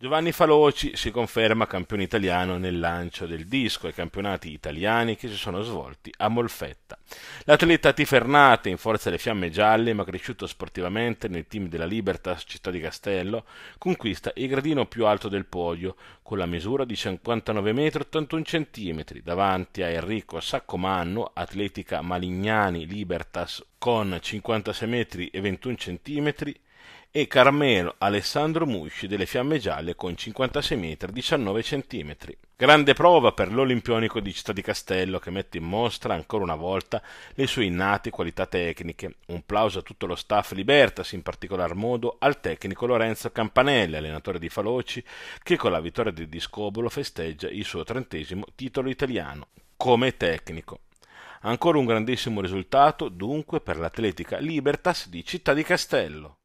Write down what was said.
Giovanni Faloci si conferma campione italiano nel lancio del disco ai campionati italiani che si sono svolti a Molfetta. L'atleta Tifernate, in forza alle fiamme gialle, ma cresciuto sportivamente nel team della Libertas Città di Castello, conquista il gradino più alto del podio con la misura di 59,81 m davanti a Enrico Saccomanno, Atletica Malignani Libertas con 56,21 m e Carmelo Alessandro Musci delle Fiamme Gialle con 56 metri 19 centimetri. Grande prova per l'olimpionico di Città di Castello che mette in mostra ancora una volta le sue innate qualità tecniche. Un plauso a tutto lo staff Libertas, in particolar modo al tecnico Lorenzo Campanelli, allenatore di Faloci, che con la vittoria di Discobolo festeggia il suo trentesimo titolo italiano come tecnico. Ancora un grandissimo risultato dunque per l'atletica Libertas di Città di Castello.